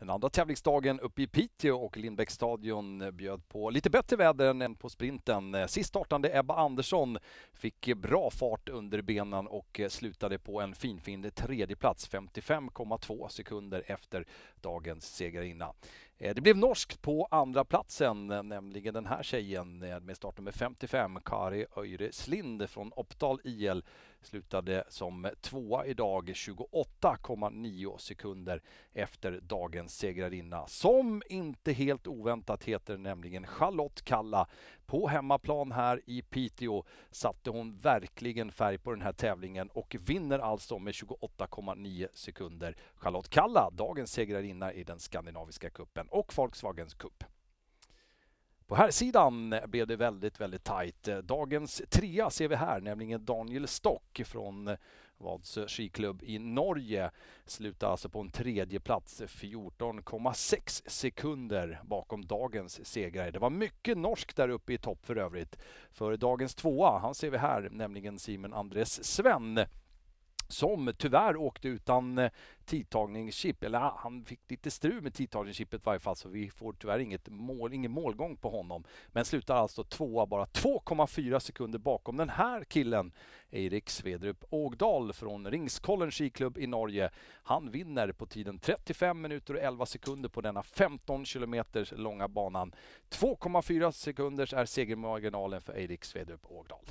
Den andra tävlingsdagen uppe i Piteå och Lindbäcksstadion bjöd på lite bättre väder än på sprinten. Sist startande Ebba Andersson fick bra fart under benen och slutade på en finfin tredjeplats, 55,2 sekunder efter dagens segrarinna. Eh, det blev norskt på andra platsen, eh, nämligen den här tjejen eh, med startnummer 55, Kari Öyre Slind från Optal IL, slutade som tvåa idag, 28,9 sekunder efter dagens segrarinna, som inte helt oväntat heter nämligen Charlotte Kalla. På hemmaplan här i Piteå satte hon verkligen färg på den här tävlingen och vinner alltså med 28,9 sekunder. Charlotte Kalla, dagens segrarinna i den skandinaviska kuppen och Volkswagens Cup. På här sidan blev det väldigt, väldigt tajt. Dagens trea ser vi här, nämligen Daniel Stock från Vadsö skiklubb i Norge. Slutar alltså på en tredje plats 14,6 sekunder bakom dagens segrare. Det var mycket norsk där uppe i topp för övrigt. För dagens tvåa, han ser vi här, nämligen Simon Andres Sven som tyvärr åkte utan eh, tidtagningschip. Eller ah, han fick lite strul med tidtagningschippet i varje fall så vi får tyvärr inget mål, ingen målgång på honom. Men slutar alltså tvåa, bara 2,4 sekunder bakom den här killen, Erik Svedrup Ågdal från Ringskollen skiklubb i Norge. Han vinner på tiden 35 minuter och 11 sekunder på denna 15 kilometers långa banan. 2,4 sekunders är segermarginalen för Erik Svedrup Ågdal.